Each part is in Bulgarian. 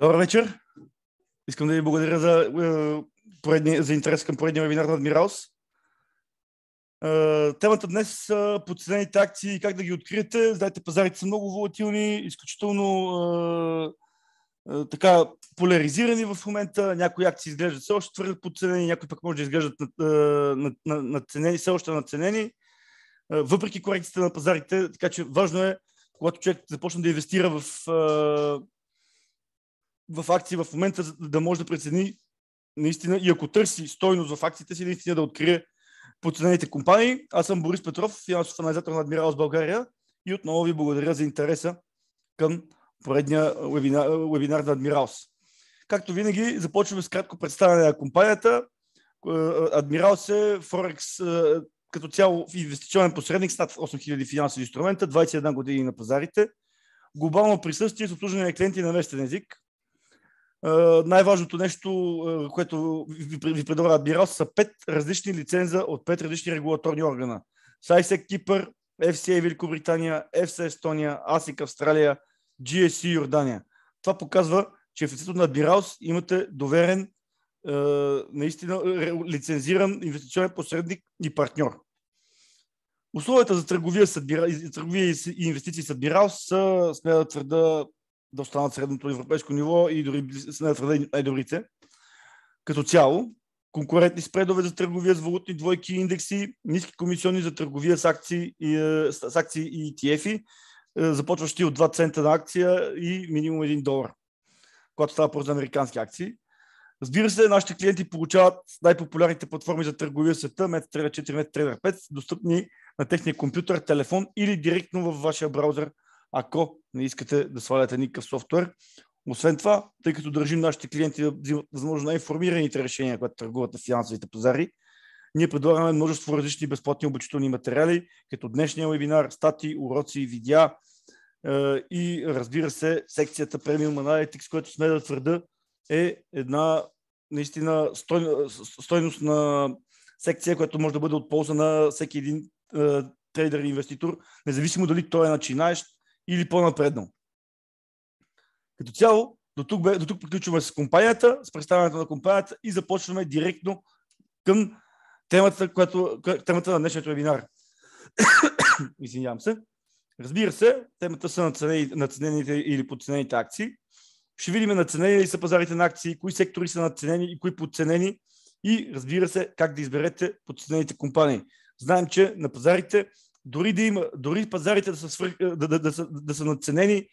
Добър вечер. Искам да ви благодаря за, е, поредни, за интерес към поредния вебинар на Адмиралс. Е, темата днес са подценените акции, и как да ги откриете. Знаете, пазарите са много волатилни, изключително е, така поляризирани в момента. Някои акции изглеждат все още твърде подценени, някои пък може да изглеждат надценени, все още надценени въпреки корекцията на пазарите. Така че важно е, когато човек започне да инвестира в, в акции в момента, да може да прецени наистина и ако търси стойност в акциите си, наистина да открие подценените компании. Аз съм Борис Петров, финансов анализатор на Адмирал с България и отново ви благодаря за интереса към поредния вебинар, вебинар на Адмиралс. Както винаги, започваме с кратко представяне на компанията. Е, Адмирал се, Форекс е, като цяло инвестиционен посредник с над 8000 финансови инструмента, 21 години на пазарите, глобално присъствие с обслужване на клиенти на местен език. Най-важното нещо, което ви предлага Адмирал, са 5 различни лиценза от 5 различни регулаторни органа. SISEC Кипър, FCA Великобритания, FCA Естония, ASIC Австралия, GSC Йордания. Това показва, че в лицето на Адмиралс имате доверен, наистина лицензиран инвестиционен посредник и партньор. Условията за търговия, събира, търговия и инвестиции с адмирал са, сме да твърда, да останат средното европейско ниво и дори сме да твърда най-добрите. Като цяло, конкурентни спредове за търговия с валутни двойки и индекси, ниски комисионни за търговия с акции и, е, с акции и ETF-и, е, започващи от 2 цента на акция и минимум 1 долар, когато става просто за американски акции. Разбира се, нашите клиенти получават най-популярните платформи за търговия в света, MetaTrader 4, MetaTrader 5, достъпни на техния компютър, телефон или директно във вашия браузър, ако не искате да сваляте никакъв софтуер. Освен това, тъй като държим нашите клиенти да взимат възможно най-информираните решения, които търгуват на финансовите пазари, ние предлагаме множество различни безплатни обучителни материали, като днешния вебинар, стати, уроци, видеа е, и разбира се, секцията Premium Analytics, което сме да твърда, е една наистина стойност на секция, която може да бъде от полза на всеки един е, трейдер и инвеститор, независимо дали той е начинаещ или по-напреднал. Като цяло, до тук, бе, до тук приключваме с компанията, с представянето на компанията и започваме директно към темата, която, темата на днешния вебинар. Извинявам се. Разбира се, темата са наценените или подценените акции. Ще видим наценени ли са пазарите на акции, кои сектори са наценени и кои подценени и разбира се, как да изберете подценените компании. Знаем, че на пазарите, дори, да има, дори пазарите да са, свър... Е, да, да, да, да са надценени,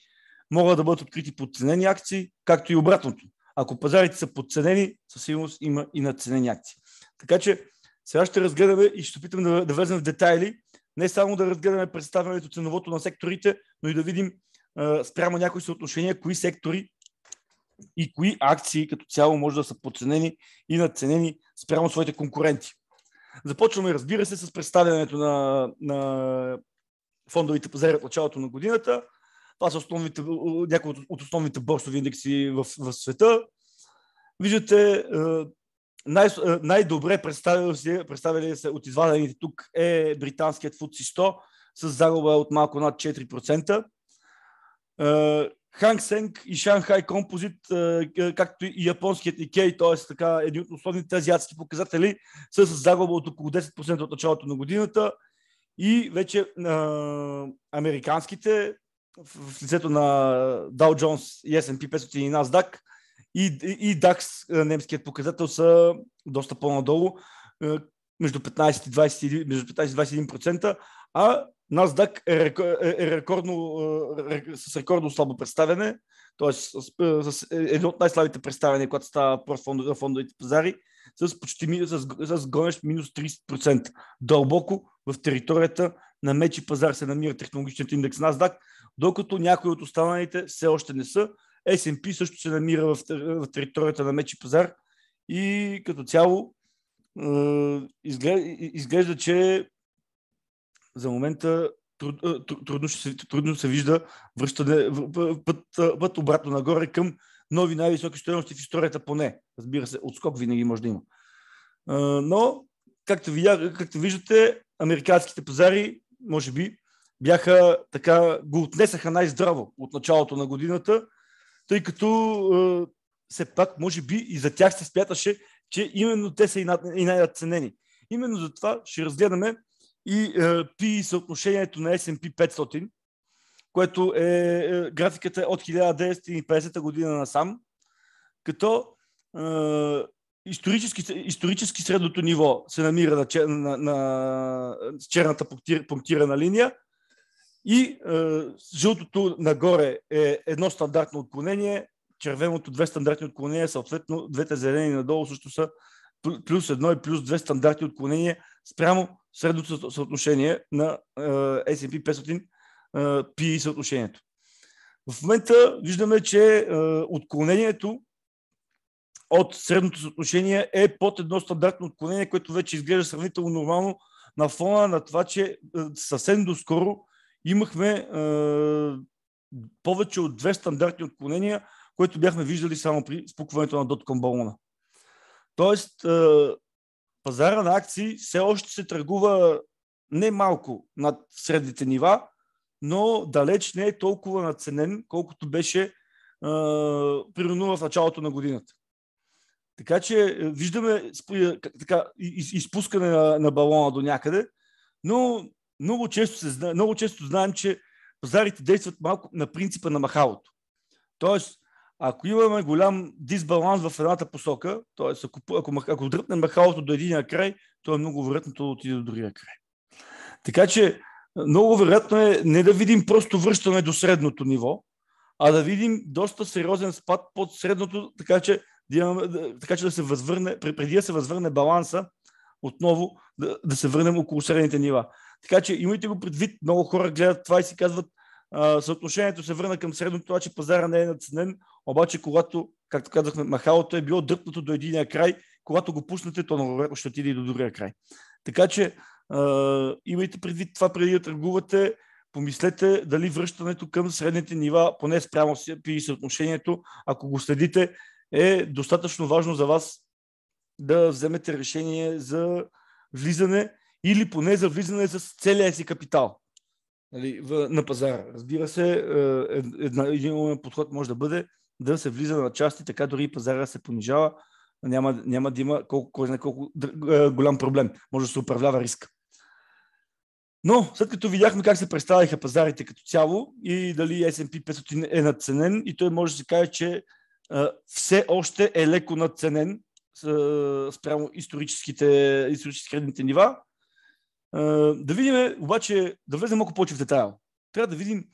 могат да бъдат открити подценени акции, както и обратното. Ако пазарите са подценени, със сигурност има и надценени акции. Така че сега ще разгледаме и ще опитаме да, да влезем в детайли, не само да разгледаме представянето ценовото на секторите, но и да видим а, спрямо някои съотношения, кои сектори и кои акции като цяло може да са подценени и надценени спрямо своите конкуренти. Започваме, разбира се, с представянето на, на фондовите пазари от началото на годината. Това са основните, някои от, основните борсови индекси в, в света. Виждате, е, най- е, най-добре представили се, представили се от извадените тук е британският FTSE 100 с загуба от малко над 4%. Ханг Сенг и Шанхай Композит, както и японският Икей, т.е. така един от основните азиатски показатели, са с загуба от около 10% от началото на годината. И вече а, американските, в лицето на Dow Jones и S&P 500 и NASDAQ, и, и, и DAX, немският показател, са доста по-надолу, между 15 21%, а NASDAQ е, рекор, е, е, рекордно, е, е, с рекордно слабо представяне, т.е. С, с е, едно от най-слабите представяния, когато става въпрос фонд, фондовите пазари, с, почти, с, с гонещ минус 30%. Дълбоко в територията на мечи пазар се намира технологичният индекс NASDAQ, докато някои от останалите все още не са. S&P също се намира в, в територията на мечи пазар и като цяло изглежда, изглежда че за момента труд, труд, трудно, се, трудно се вижда връщане, път, път обратно нагоре към нови най-високи стоености в историята поне. Разбира се, отскок винаги може да има. Но, както, видя, както виждате, американските пазари, може би, бяха така, го отнесаха най-здраво от началото на годината, тъй като все пак, може би, и за тях се смяташе, че именно те са и най оценени Именно за това ще разгледаме и пи е, съотношението на S&P 500, което е, е графиката е от 1950 година насам, като исторически, исторически средното ниво се намира на, на, на черната пунктирана линия и жълтото нагоре е едно стандартно отклонение, червеното две стандартни отклонения, съответно двете зелени надолу също са плюс едно и плюс две стандартни отклонения спрямо средното съотношение на S&P 500 PE съотношението. В момента виждаме, че е, отклонението от средното съотношение е под едно стандартно отклонение, което вече изглежда сравнително нормално на фона на това, че е, съвсем доскоро имахме е, повече от две стандартни отклонения, които бяхме виждали само при спукването на Dotcom Тоест, пазара на акции все още се търгува не малко над средните нива, но далеч не е толкова наценен, колкото беше е, примерно в началото на годината. Така че е, виждаме е, така, изпускане на, на балона до някъде, но много често, се, много често знаем, че пазарите действат малко на принципа на махалото. Тоест, ако имаме голям дисбаланс в едната посока, т.е. ако, ако, ако дръпнем махалото до единия край, то е много вероятно да отиде до другия край. Така че е, много вероятно е не да видим просто връщане до средното ниво, а да видим доста сериозен спад под средното, така че да, имаме, така че да се възвърне, преди да се възвърне баланса, отново да, да се върнем около средните нива. Така че имайте го предвид, много хора гледат това и си казват – съотношението се върна към средното, това, че пазара не е наценен, обаче когато, както казахме, махалото е било дръпнато до единия край, когато го пуснете, то навероятно ще отиде и до другия край. Така че а, имайте предвид това преди да търгувате, помислете дали връщането към средните нива, поне спрямо при съотношението, ако го следите, е достатъчно важно за вас да вземете решение за влизане или поне за влизане с целия си капитал нали, в, на пазара. Разбира се, е, една, един подход може да бъде да се влиза на части, така дори пазара се понижава, няма, няма да има колко, кой знае колко е, голям проблем. Може да се управлява риска. Но след като видяхме как се представиха пазарите като цяло и дали S&P 500 е надценен и той може да се каже, че е, все още е леко надценен е, спрямо историческите, исторически средните нива, да видим, обаче, да влезем малко повече в детайл. Трябва да видим,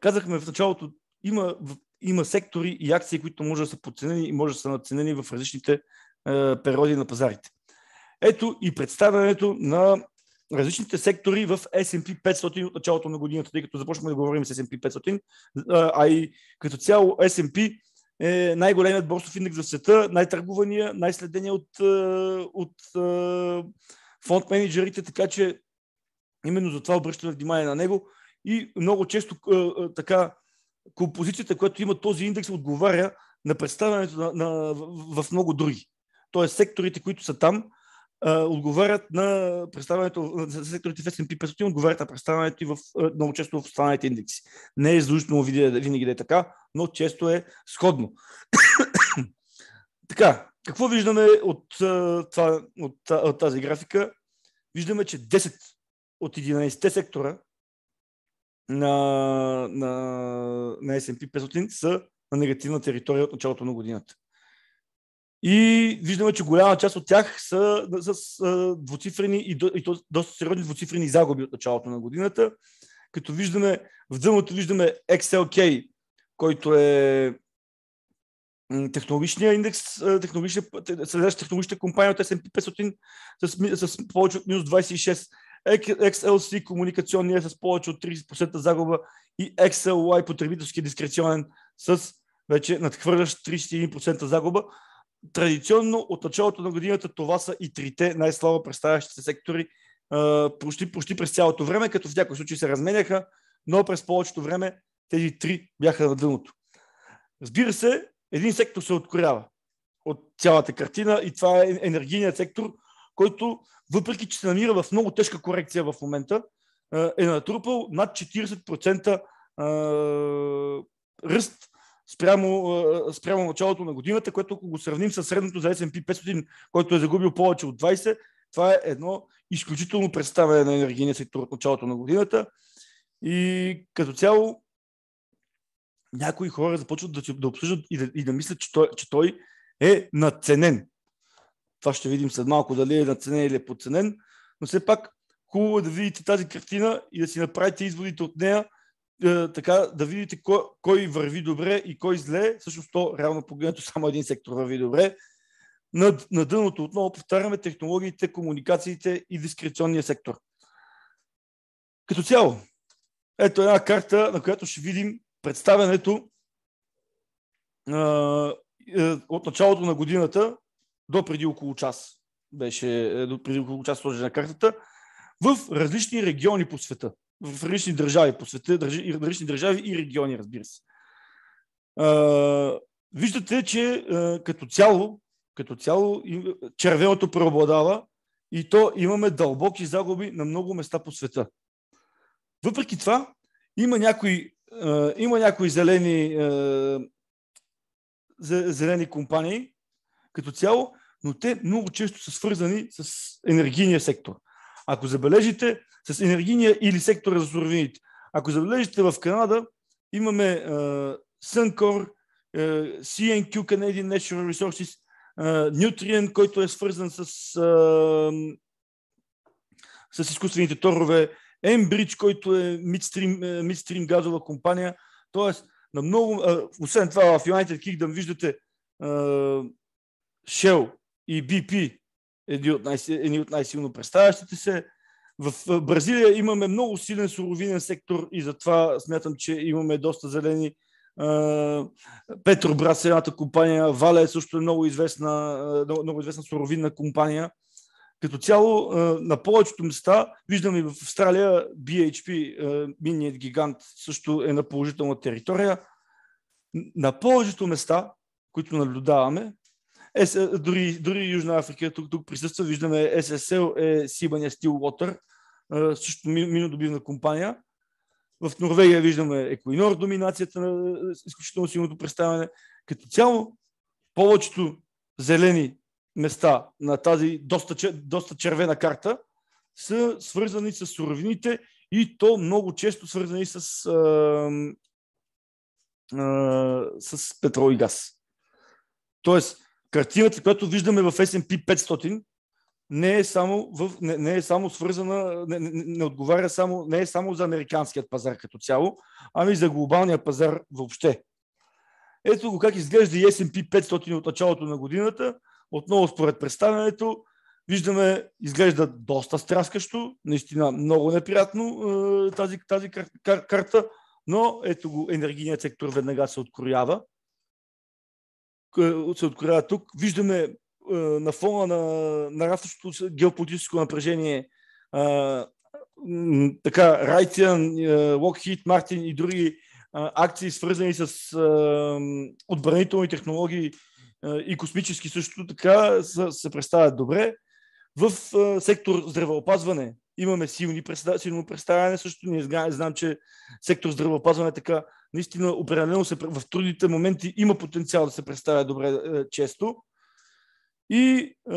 казахме в началото, има, има сектори и акции, които може да са подценени и може да са надценени в различните е, периоди на пазарите. Ето и представянето на различните сектори в S&P 500 от началото на годината, тъй като започваме да говорим с S&P 500, а и като цяло S&P е най-големият борсов индекс в света, най-търгувания, най-следения от, от, от фонд менеджерите, така че именно за това обръщаме внимание на него и много често така композицията, която има този индекс, отговаря на представянето на, на, в, в много други. Тоест секторите, които са там, отговарят на представянето, на секторите в S&P 500 отговарят на представянето и в, много често в останалите индекси. Не е задължително винаги да е така, но често е сходно. така, какво виждаме от, това, от, от тази графика? Виждаме, че 10 от 11-те сектора на, на, на S&P 500 са на негативна територия от началото на годината. И виждаме, че голяма част от тях са с двуцифрени и, до, и то, доста сериозни двуцифрени загуби от началото на годината. Като виждаме, в дъното виждаме XLK, който е технологичния индекс, следващата технологична компания от S&P 500 с, с повече от минус 26, XLC комуникационния е с повече от 30% загуба и XLY потребителски е дискреционен с вече надхвърлящ 31% загуба. Традиционно от началото на годината това са и трите най-слабо представящи се сектори почти, почти през цялото време, като в някои случаи се разменяха, но през повечето време тези три бяха на дъното. Разбира се, един сектор се откорява от цялата картина и това е енергийният сектор, който, въпреки че се намира в много тежка корекция в момента, е натрупал над 40% ръст спрямо, спрямо началото на годината, което ако го сравним с средното за S&P 500, който е загубил повече от 20, това е едно изключително представяне на енергийния сектор от началото на годината. И като цяло някои хора започват да, да обсъждат и да, и да мислят, че той, че той е наценен. Това ще видим след малко дали е наценен или е подценен, но все пак хубаво е да видите тази картина и да си направите изводите от нея, е, така да видите кой, кой върви добре и кой зле. Всъщност то, реално погледнато, само един сектор върви добре. На, на дъното отново повтаряме технологиите, комуникациите и дискреционния сектор. Като цяло, ето една карта, на която ще видим представянето е, от началото на годината до преди около час. Беше е, до преди около час сложена картата в различни региони по света, в различни държави по света, държи, различни държави и региони, разбира се. Виждате, че като цяло, като цяло червеното преобладава и то имаме дълбоки загуби на много места по света. Въпреки това, има някои е, има някои зелени, а, е, зелени компании като цяло, но те много често са свързани с енергийния сектор. Ако забележите с енергийния или сектора за суровините, ако забележите в Канада, имаме а, е, Suncor, а, CNQ Canadian Natural Resources, а, Nutrien, който е свързан с, а, с изкуствените торове, Enbridge, който е midstream, е, midstream газова компания. Тоест, на много, освен това в United Kingdom виждате Shell и BP, едни от, най, от най-силно представящите се. В Бразилия имаме много силен суровинен сектор и затова смятам, че имаме доста зелени. Петробрас е едната компания, Вале е също много известна, много известна суровинна компания. Като цяло на повечето места, виждаме и в Австралия, BHP, миният гигант, също е на положителна територия. На повечето места, които наблюдаваме, дори, дори Южна Африка, тук, тук присъства, виждаме SSL е Сибания Water, също минодобивна компания. В Норвегия виждаме Еквинор доминацията на изключително силното представяне. Като цяло, повечето зелени места на тази доста, доста червена карта са свързани с суровините и то много често свързани с, а, а, с петрол и газ. Тоест, картината, която виждаме в S&P 500, не е само, в, не, не е само свързана, не, не, не отговаря само, не е само за американският пазар като цяло, ами за глобалния пазар въобще. Ето го как изглежда и S&P 500 от началото на годината – отново според представянето, виждаме, изглежда доста стряскащо, наистина много неприятно е, тази, тази кар, кар, карта, но ето го, енергийният сектор веднага се откроява. Е, се откроява тук. Виждаме е, на фона на нарастващото геополитическо напрежение така, Райтиан, Локхит, Мартин и други акции, свързани с отбранителни технологии и космически също така са, се представят добре. В сектор здравеопазване имаме силни, силно представяне, също ние знам, че сектор здравеопазване е така наистина определено се, в трудните моменти има потенциал да се представя добре е, често. И е,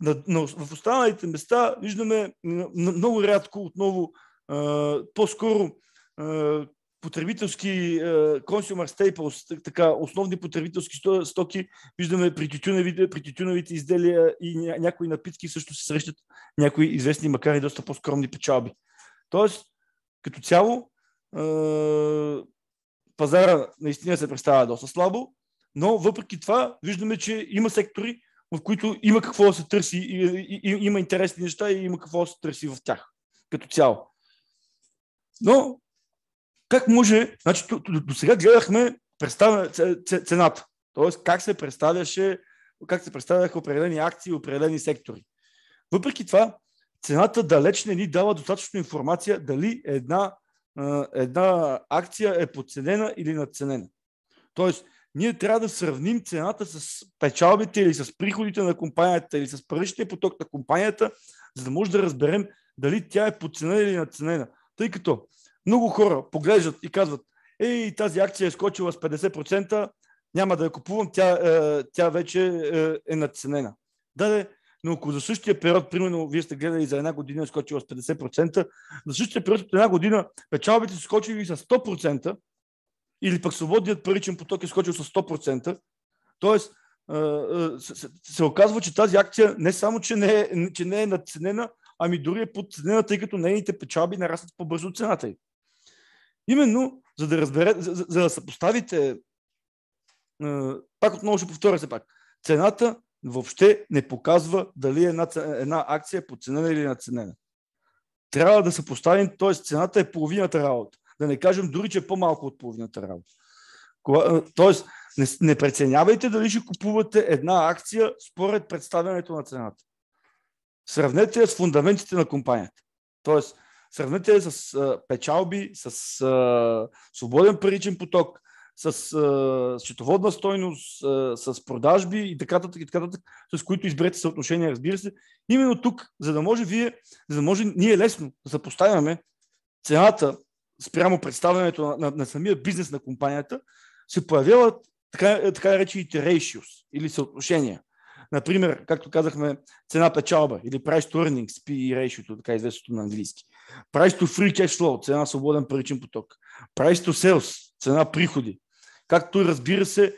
на, на, в останалите места виждаме много рядко отново е, по-скоро е, потребителски е, consumer staples, така, основни потребителски стоки, виждаме при, тютюневите, при тютюновите изделия и някои напитки също се срещат някои известни, макар и доста по-скромни печалби. Тоест, като цяло, е, пазара наистина се представя доста слабо, но въпреки това виждаме, че има сектори, в които има какво да се търси, има интересни неща и има какво да се търси в тях като цяло. Но как може, значи до сега гледахме цената, т.е. как се представяше, как се представяха определени акции, определени сектори. Въпреки това, цената далеч не ни дава достатъчно информация дали една, една акция е подценена или надценена. Тоест, ние трябва да сравним цената с печалбите или с приходите на компанията или с паричния поток на компанията, за да може да разберем дали тя е подценена или надценена. Тъй като много хора поглеждат и казват, ей, тази акция е скочила с 50%, няма да я купувам, тя, е, тя вече е, е надценена. Да, да, но ако за същия период, примерно, вие сте гледали за една година, е скочила с 50%, за същия период от една година печалбите са скочили с 100%, или пък свободният паричен поток е скочил с 100%, т.е. Е, се, се оказва, че тази акция не само, че не е, че не е надценена, ами дори е подценена, тъй като нейните печалби нарастват по-бързо цената й. Именно, за да разберете, за, за да съпоставите, пак отново ще повторя се пак, цената въобще не показва дали една, една акция е подценена или наценена. Трябва да съпоставим, т.е. цената е половината работа. Да не кажем дори, че е по-малко от половината работа. Тоест, не, не преценявайте дали ще купувате една акция според представянето на цената. Сравнете я с фундаментите на компанията. Тоест, Сравнете с а, печалби, с а, свободен паричен поток, с а, счетоводна стойност, а, с продажби и така нататък, и така нататък, с които изберете съотношения, разбира се. Именно тук, за да може вие, за да може ние лесно да съпоставяме цената спрямо представянето на, на, на самия бизнес на компанията, се появяват така, така наречените ratios или съотношения. Например, както казахме, цена печалба или price to earnings, PE ratio, така известното на английски. Price to free cash flow, цена свободен паричен поток. Price to sales, цена приходи. Както разбира се,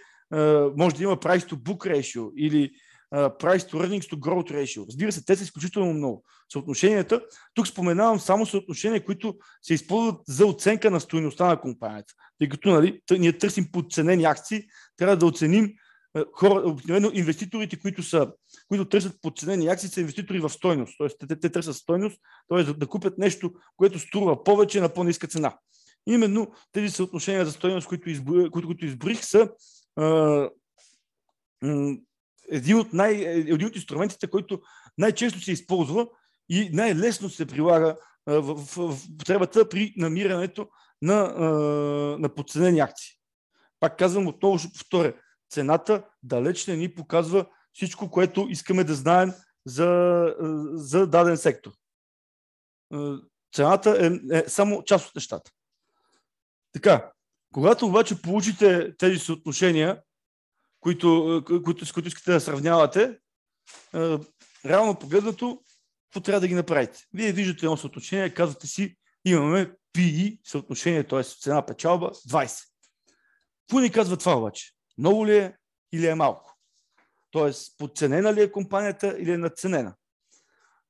може да има price to book ratio или price to earnings to growth ratio. Разбира се, те са изключително много. Съотношенията, тук споменавам само съотношения, които се използват за оценка на стоеността на компанията. Тъй като нали, ние търсим подценени акции, трябва да оценим е, хора, обикновено инвеститорите, които, са, които търсят подценени акции, са инвеститори в стойност. Тоест, те, те, те търсят стойност, т.е. Да, да купят нещо, което струва повече на по низка цена. Именно тези съотношения за стойност, които, избор, които, които изборих, са а, един, от най, един от инструментите, който най-често се използва и най-лесно се прилага а, в, в, в потребата при намирането на, а, на подценени акции. Пак казвам отново, ще повторя цената далеч не ни показва всичко, което искаме да знаем за, за даден сектор. Е, цената е, е само част от нещата. Така, когато обаче получите тези съотношения, които, е, които, с които искате да сравнявате, е, реално погледнато, какво трябва да ги направите? Вие виждате едно съотношение, казвате си, имаме PI e съотношение, т.е. цена печалба 20. Какво ни казва това обаче? Много ли е или е малко? Тоест, подценена ли е компанията или е надценена?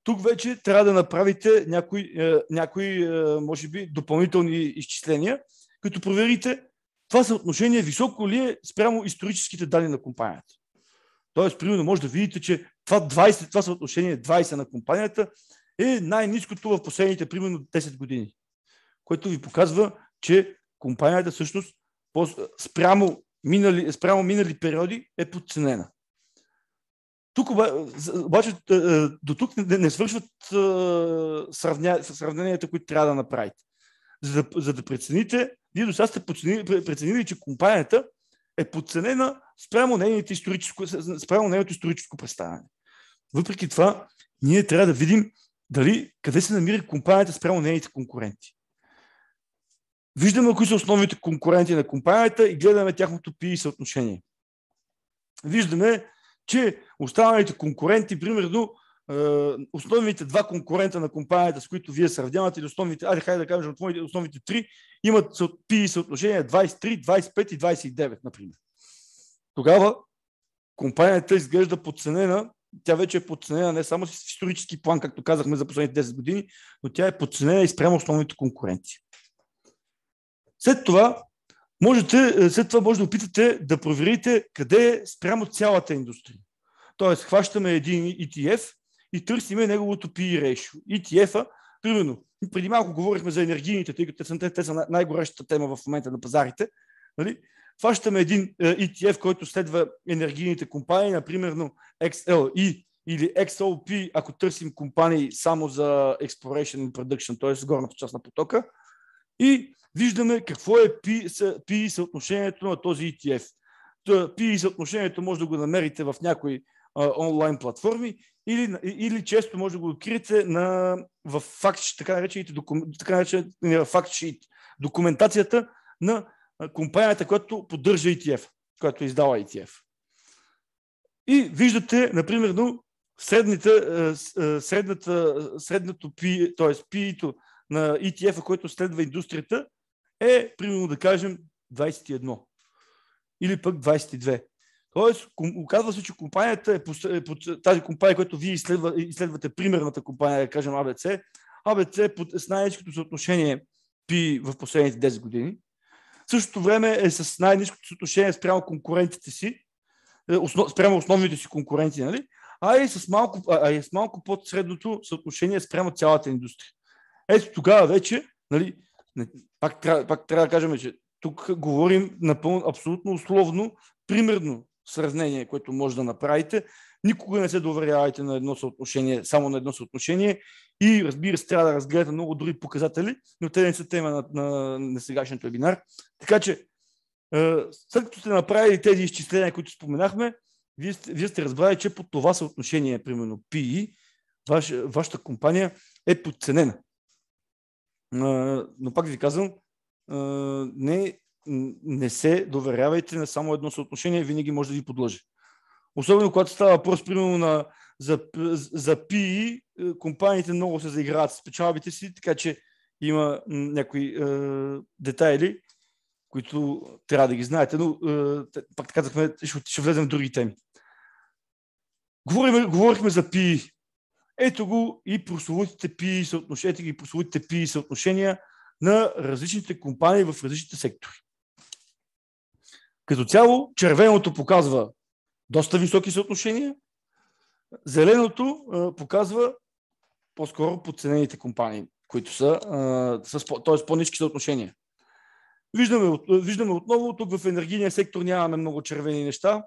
Тук вече трябва да направите някои, е, някои е, може би, допълнителни изчисления, като проверите това съотношение високо ли е спрямо историческите данни на компанията. Тоест, примерно, може да видите, че това, 20, това съотношение 20 на компанията е най-низкото в последните, примерно, 10 години. Което ви показва, че компанията всъщност спрямо минали, спрямо минали периоди е подценена. Тук обаче е, е, до тук не, не свършват е, сравня, сравненията, които трябва да направите. За да, за да прецените, вие до сега сте преценили, преценили, че компанията е подценена спрямо, нейното историческо, спрямо нейното историческо представяне. Въпреки това, ние трябва да видим дали къде се намира компанията спрямо нейните конкуренти. Виждаме кои са основните конкуренти на компанията и гледаме тяхното PI съотношение. Виждаме, че останалите конкуренти, примерно, е, основните два конкурента на компанията, с които вие сравнявате, или основните, айде, хайде да кажем, основните, основните три, имат PI съотношение 23, 25 и 29, например. Тогава компанията изглежда подценена, тя вече е подценена не само с исторически план, както казахме за последните 10 години, но тя е подценена и спрямо основните конкуренции. След това, можете, е, след това може да опитате да проверите къде е спрямо цялата индустрия. Тоест, хващаме един ETF и търсиме неговото PE ratio. ETF-а, примерно, преди малко говорихме за енергийните, тъй като те са, те са най-горещата тема в момента на пазарите. Нали? Хващаме един е, ETF, който следва енергийните компании, например XLE или XLP, ако търсим компании само за exploration and production, т.е. горната част на потока. И виждаме какво е PI съотношението на този ETF. PI съотношението може да го намерите в някои а, онлайн платформи или, или често може да го откриете на, в фактшит, така наречените, така наречените документацията на компанията, която поддържа ETF, която издава ETF. И виждате, например, средните, средната, средното пи, т.е. p на ETF-а, който следва индустрията, е, примерно да кажем, 21 или пък 22. Тоест, оказва се, че компанията е, е, под, тази компания, която вие изследва, изследвате, примерната компания, да кажем ABC, ABC е под, е с най-низкото съотношение пи в последните 10 години. В същото време е с най-низкото съотношение спрямо конкурентите си, е, спрямо основните си конкуренции, нали? а и с малко, а и с малко под средното съотношение спрямо цялата индустрия. Ето тогава вече нали, не, пак, трябва, пак трябва да кажем, че тук говорим напълно, абсолютно условно, примерно сравнение, което може да направите. Никога не се доверявайте на едно съотношение, само на едно съотношение и разбира се, трябва да разгледате много други показатели, но те не са тема на, на, на сегашния вебинар. Така че, е, след като сте направили тези изчисления, които споменахме, вие, вие сте разбрали, че по това съотношение, примерно PI, e, ваш, вашата компания е подценена но пак ви казвам, не, не се доверявайте на само едно съотношение, винаги може да ви подложи. Особено когато става въпрос, примерно, на, за, за PI, e, компаниите много се заиграват с печалбите си, така че има някои е, детайли, които трябва да ги знаете, но е, пак казахме, ще, ще влезем в други теми. Говорихме, говорихме за PI. E. Ето го и прословутите пи, e съотношете ги прословутите пи e съотношения на различните компании в различните сектори. Като цяло, червеното показва доста високи съотношения, зеленото а, показва по-скоро подценените компании, които са, а, с, т.е. по-низки съотношения. Виждаме, виждаме отново, тук в енергийния сектор нямаме много червени неща,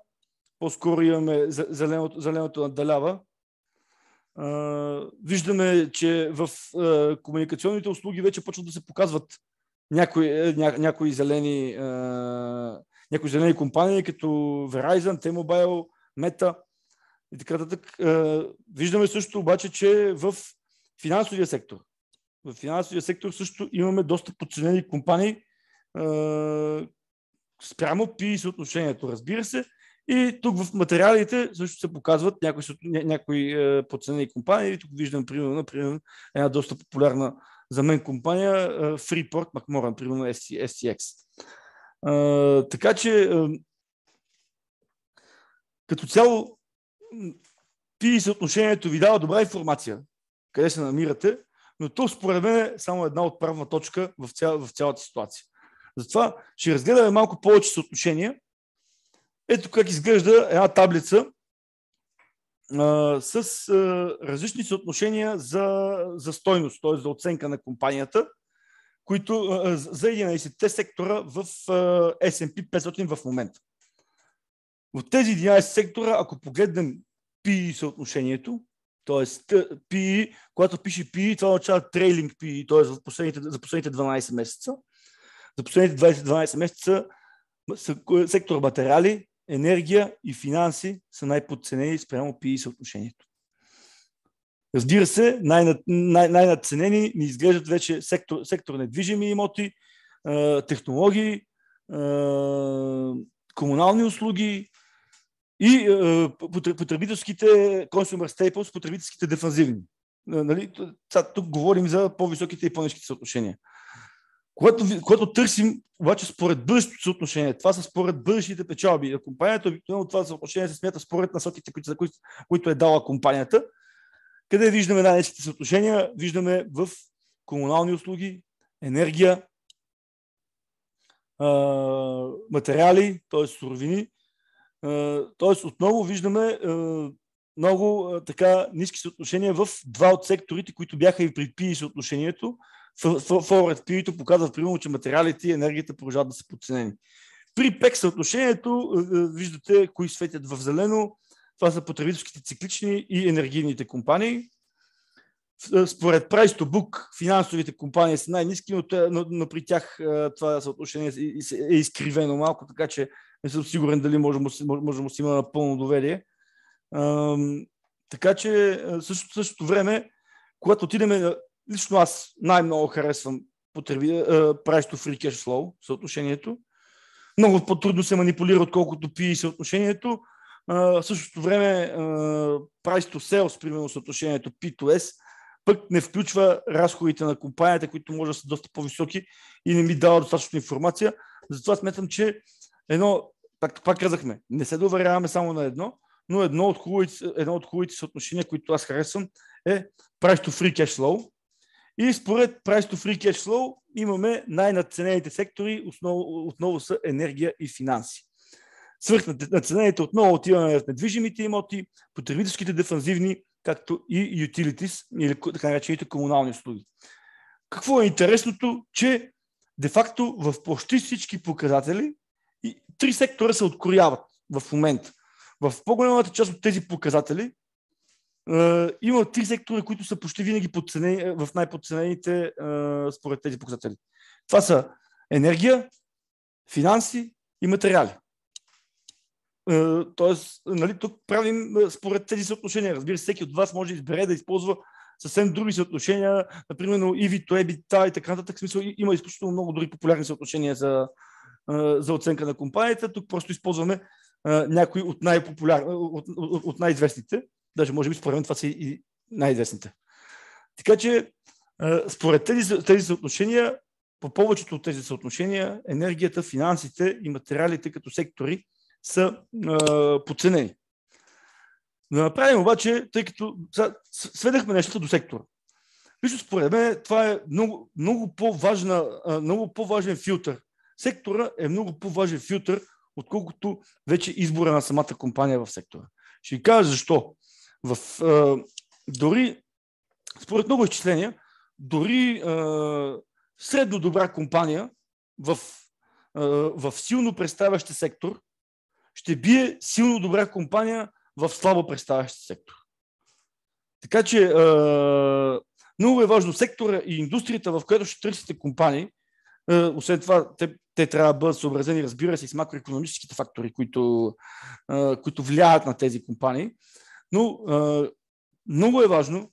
по-скоро имаме зеленото, зеленото надалява, виждаме, че в комуникационните услуги вече почват да се показват някои, е, ня, някои, зелени, някои зелени компании, като Verizon, T-Mobile, Meta и така нататък. Виждаме също обаче, че в финансовия сектор, в финансовия сектор също имаме доста подценени компании спрямо пи съотношението. Разбира се, и тук в материалите също се показват някои, някои е, подценени компании. Тук виждам, примерно, например, една доста популярна за мен компания, е, Freeport McMoran, примерно STX. SCX. Е, така че, като цяло, ти съотношението ви дава добра информация, къде се намирате, но то според мен е само една отправна точка в, цял, в цялата ситуация. Затова ще разгледаме малко повече съотношения – ето как изглежда една таблица а, с а, различни съотношения за, за стойност, т.е. за оценка на компанията, които а, за 11-те сектора в S&P 500 в момента. От тези 11 сектора, ако погледнем PE съотношението, т.е. PE, когато пише PE, това означава трейлинг PE, т.е. Последните, за последните 12 месеца. За последните 12 месеца сектор материали енергия и финанси са най-подценени спрямо пи и e съотношението. Разбира се, най-надценени най- ни изглеждат вече сектор, сектор недвижими имоти, технологии, комунални услуги и потребителските consumer staples, потребителските дефанзивни. Нали? Тук говорим за по-високите и по-низките съотношения. Което, когато търсим, обаче според бъдещото съотношение, това са според бъдещите печалби. А компанията обикновено това съотношение се смята според насоките, които, за които, които е дала компанията. Къде виждаме най нечите съотношения? Виждаме в комунални услуги, енергия, материали, т.е. суровини. Т.е. отново виждаме много така ниски съотношения в два от секторите, които бяха и при PI съотношението, ForwardP-то показва примерно, че материалите и енергията продължават да са подценени. При PEC съотношението е, е, виждате кои светят в зелено. Това са потребителските циклични и енергийните компании. Е, според Price to Book финансовите компании са най-низки, но, но, но при тях това съотношение е изкривено малко, така че не съм сигурен дали може да му си има напълно доверие. Така че също същото време, когато отидем Лично аз най-много харесвам потреби, е, price to free cash съотношението. Много по-трудно се манипулира, отколкото PE съотношението. Е, в същото време е, price to sales, примерно съотношението P 2 S, пък не включва разходите на компанията, които може да са доста по-високи и не ми дава достатъчно информация. Затова смятам, че едно, както пак казахме, не се доверяваме само на едно, но едно от хубавите, едно от хубавите съотношения, които аз харесвам, е price to free cash flow, и според Price to Free Cash Flow имаме най-надценените сектори, основ, отново са енергия и финанси. Свърхнаценените отново отиваме в недвижимите имоти, потребителските дефанзивни, както и utilities, или така наречените комунални услуги. Какво е интересното, че де-факто в почти всички показатели три сектора се откоряват в момента. В по-голямата част от тези показатели Uh, има три сектора, които са почти винаги е, в най-подценените uh, според тези показатели. Това са енергия, финанси и материали. Uh, тоест, нали, тук правим според тези съотношения. Разбира се, всеки от вас може да избере да използва съвсем други съотношения, например, EV to EBITDA и така нататък. В смисъл, има изключително много други популярни съотношения за, за оценка на компанията. Тук просто използваме някои от, от, от, от най-известните. Даже може би според мен това са и най-известните. Така че, според тези, тези съотношения, по повечето от тези съотношения, енергията, финансите и материалите като сектори са е, подценени. направим обаче, тъй като сведахме нещата до сектора. Лично според мен това е много, много, по-важна, много по-важен филтър. Сектора е много по-важен филтър, отколкото вече избора на самата компания в сектора. Ще ви кажа защо. В, а, дори, според много изчисления, дори а, средно добра компания в, а, в силно представящ сектор ще бие силно добра компания в слабо представящ сектор. Така че а, много е важно сектора и индустрията, в която ще търсите компании, освен това, те, те трябва да бъдат съобразени, разбира се, и с макроекономическите фактори, които, които влияят на тези компании. Но а, много е важно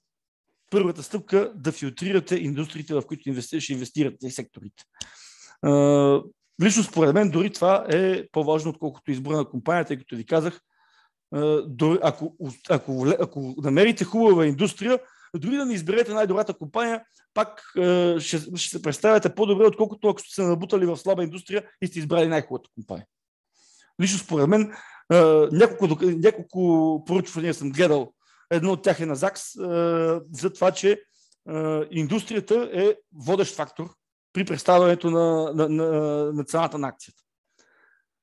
първата стъпка да филтрирате индустриите, в които инвестираш и инвестирате и секторите. А, лично според мен дори това е по-важно, отколкото избора на компанията, тъй като ви казах, а, дори, ако, ако, ако намерите хубава индустрия, дори да не изберете най-добрата компания, пак ще, ще се представяте по-добре, отколкото ако сте се набутали в слаба индустрия и сте избрали най-хубавата компания. Лично според мен няколко, няколко проучвания съм гледал. Едно от тях е на ЗАГС за това, че индустрията е водещ фактор при представянето на, на, на, на цената на акцията.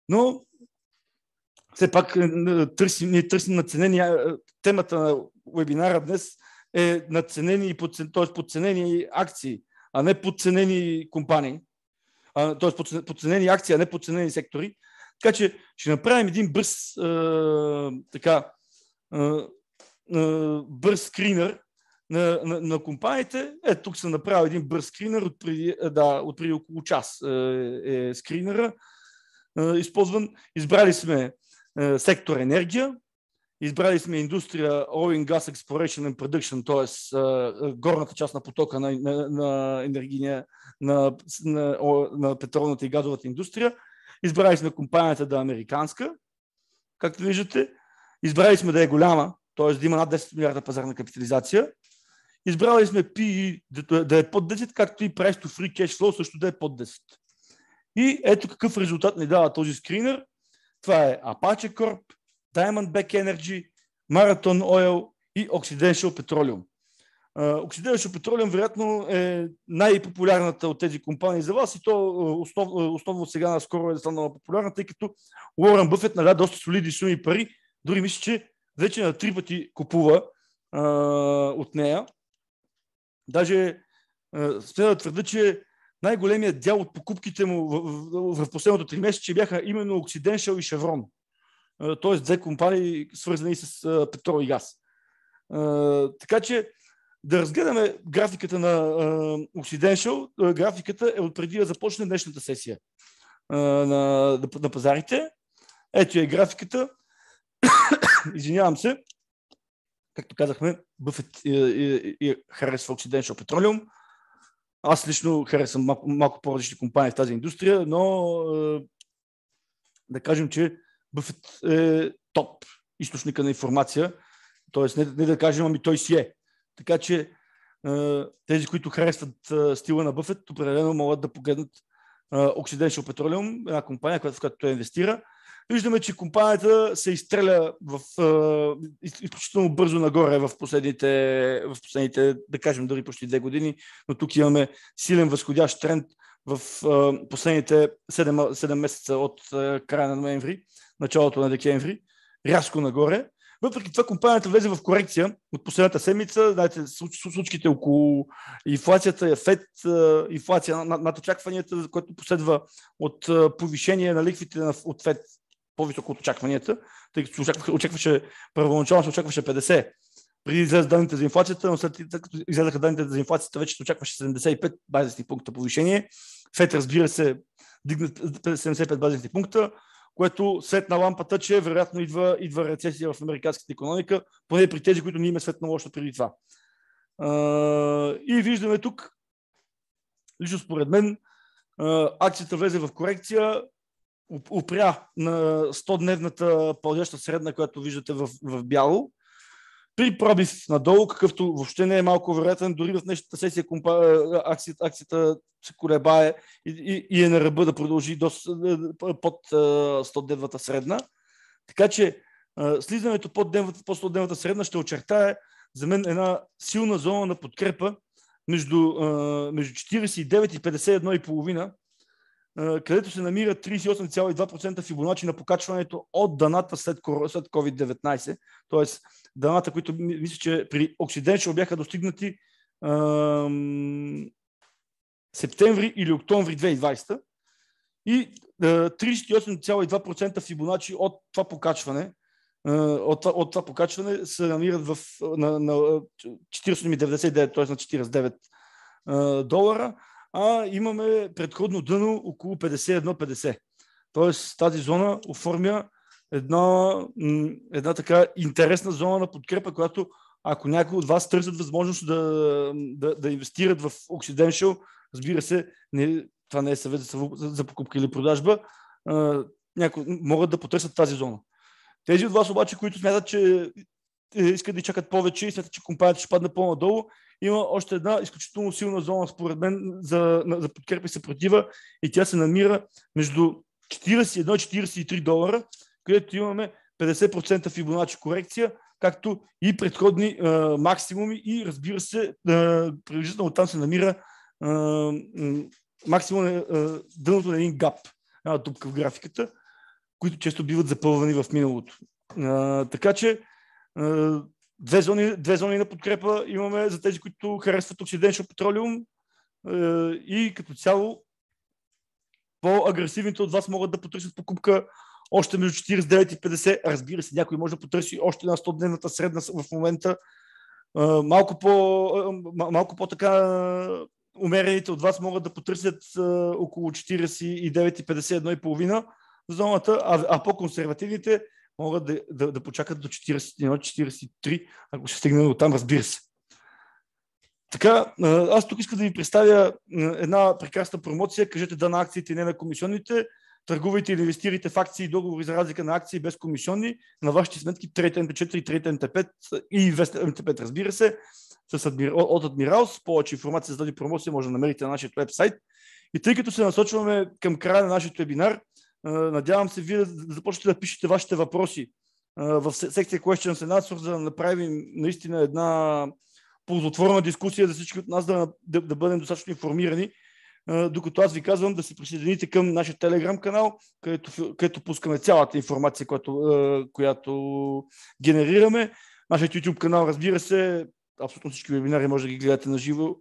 Но все пак е, търсим, ние търсим наценени. Темата на вебинара днес е наценени и подценени, т.е. подценени акции, а не подценени компании, т.е. подценени акции, а не подценени сектори. Така че ще направим един бърз, а, така, а, а, бърз скринер на, на, на компаниите. Е тук съм направил един бърз скринер от преди, е, да, от преди около час е, е скринера. Е, използван. Избрали сме е, сектор енергия, избрали сме индустрия Oil and Gas Exploration and Production, т.е. Е, горната част на потока на, на, на енергия, на, на, на петролната и газовата индустрия Избрали сме компанията да е американска, както виждате. Избрали сме да е голяма, т.е. да има над 10 милиарда пазарна капитализация. Избрали сме P e да е под 10, както и Price to Free Cash Flow също да е под 10. И ето какъв резултат ни дава този скринер. Това е Apache Corp, Diamondback Energy, Marathon Oil и Occidental Petroleum. Оксидиращо петролиум, вероятно е най-популярната от тези компании за вас и то основ, основно сега наскоро е станала популярна, тъй като Уорън Бъфет наля доста солиди суми пари, дори мисля, че вече на три пъти купува а, от нея. Даже смея да твърда, че най-големият дял от покупките му в, в, в последното три месече бяха именно оксиденшъл и Chevron. Тоест две компании, свързани с а, петрол и газ. А, така че да разгледаме графиката на Occidental. Е, графиката е от преди да започне днешната сесия на, на, на пазарите. Ето е графиката. Извинявам се. Както казахме, Бъфет и, е, е, харесва Occidental Petroleum. Аз лично харесвам малко, малко по-различни компании в тази индустрия, но е, да кажем, че Бъфет е топ източника на информация. Тоест, не, не да кажем, ами той си е. Така че тези, които харесват стила на Бъфет, определено могат да погледнат Occidental Petroleum, една компания, в която той инвестира. Виждаме, че компанията се изстреля в, изключително бързо нагоре в последните, в последните, да кажем, дори почти две години, но тук имаме силен възходящ тренд в последните 7, 7 месеца от края на ноември, началото на декември, рязко нагоре. Въпреки това компанията влезе в корекция от последната седмица. Знаете, случките около инфлацията, ефект, инфлация над очакванията, което последва от повишение на ликвите от ФЕД по-високо от очакванията, тъй като очакваше, очакваше първоначално се очакваше 50 преди излезе данните за инфлацията, но след като излезаха данните за инфлацията, вече се очакваше 75 базисни пункта повишение. ФЕД, разбира се, дигна 75 базисни пункта което след на лампата, че вероятно идва, идва рецесия в американската економика, поне при тези, които ние имаме на лошо преди това. И виждаме тук, лично според мен, акцията влезе в корекция, опря на 100-дневната пълзяща средна, която виждате в, в бяло, при пробив надолу, какъвто въобще не е малко вероятен, дори в днешната сесия компа, акцията, акцията се колебае и, и, и е на ръба да продължи до, е, под 100 е, дневната средна. Така че е, слизането под, денвата, под 100 дневната средна ще очертае за мен една силна зона на подкрепа между, между 49 и 51,5, където се намира 38,2% фибоначи на покачването от даната след COVID-19. Тоест, даната, които мисля, че при Оксиденшъл бяха достигнати а, септември или октомври 2020 и 38,2% Фибоначи от това покачване, от, от това покачване се намират в, на, на 499, т.е. на 49 долара, а имаме предходно дъно около 51,50. Т.е. тази зона оформя едно, една така интересна зона на подкрепа, която ако някои от вас търсят възможност да, да, да инвестират в Occidental, разбира се, не, това не е съвет за, за покупка или продажба, а, някой, могат да потърсят тази зона. Тези от вас обаче, които смятат, че е, искат да чакат повече и смятат, че компанията ще падне по-надолу, има още една изключително силна зона, според мен, за, за подкрепа и съпротива и тя се намира между 41 и 43 долара където имаме 50% фибоначи корекция, както и предходни а, максимуми и разбира се, приблизително там се намира а, максимум е, а, дъното на един гап, една тупка в графиката, които често биват запълвани в миналото. А, така че а, две, зони, две зони на подкрепа имаме за тези, които харесват Occidental Petroleum а, и като цяло по-агресивните от вас могат да потърсят покупка още между 49 и 50. Разбира се, някой може да потърси още една 100-дневната средна в момента. Малко, по, малко по-така умерените от вас могат да потърсят около 49 и 51,5 в зоната, а, а по-консервативните могат да, да, да почакат до 41-43, ако ще стигне до там, разбира се. Така, аз тук искам да ви представя една прекрасна промоция. Кажете да на акциите, не на комисионните търгувайте или инвестирайте в акции и договори за разлика на акции без комисионни на вашите сметки 3 МТ4 и 3 МТ5 и МТ5, разбира се, с адмир... от Адмирал. С повече информация за тази промоция може да намерите на нашия вебсайт. И тъй като се насочваме към края на нашия вебинар, надявам се вие да започнете да пишете вашите въпроси в секция Questions and Answers, за да направим наистина една ползотворна дискусия за всички от нас, да, да, да бъдем достатъчно информирани докато аз ви казвам да се присъедините към нашия телеграм канал, където, където пускаме цялата информация, която, която генерираме. Нашият YouTube канал, разбира се, абсолютно всички вебинари може да ги гледате на живо,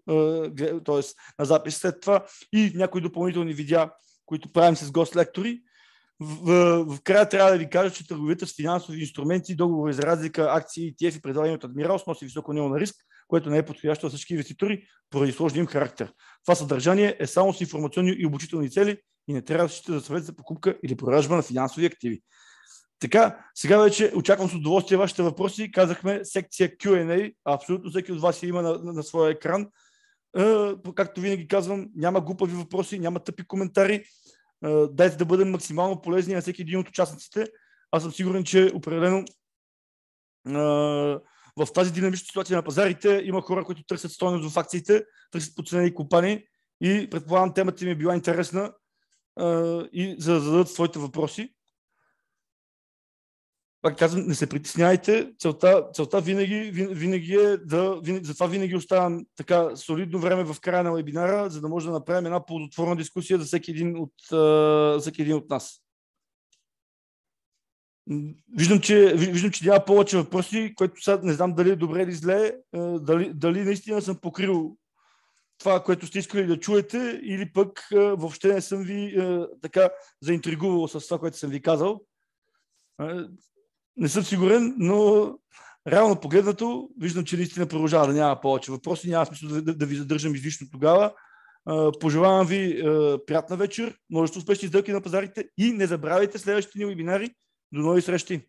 т.е. на запис след това и някои допълнителни видеа, които правим с гост-лектори. В, в, в края трябва да ви кажа, че търговията с финансови инструменти, договори за разлика, акции, ETF и предлагани от Адмирал носи високо ниво на риск което не е подходящо за всички инвеститори поради сложния им характер. Това съдържание е само с информационни и обучителни цели и не трябва да се за съвет за покупка или продажба на финансови активи. Така, сега вече очаквам с удоволствие вашите въпроси. Казахме секция Q&A, абсолютно всеки от вас я има на, на, на своя екран. Е, както винаги казвам, няма глупави въпроси, няма тъпи коментари. Е, дайте да бъдем максимално полезни на всеки един от участниците. Аз съм сигурен, че определено е, в тази динамична ситуация на пазарите има хора, които търсят стойност в акциите, търсят подценени компании и предполагам темата ми е била интересна а, и за да зададат своите въпроси. Пак казвам, не се притеснявайте. Целта, целта винаги, винаги е да... Винаги, затова винаги оставям така солидно време в края на вебинара, за да може да направим една плодотворна дискусия за всеки един от, а, всеки един от нас. Виждам, че, виждам, че няма повече въпроси, което сега не знам дали е добре или зле, дали, дали наистина съм покрил това, което сте искали да чуете, или пък въобще не съм ви така заинтригувал с това, което съм ви казал. Не съм сигурен, но реално погледнато виждам, че наистина продължава да няма повече въпроси. Няма смисъл да, да, да ви задържам излишно тогава. Пожелавам ви приятна вечер, множество успешни сделки на пазарите и не забравяйте следващите ни вебинари до нови срещи!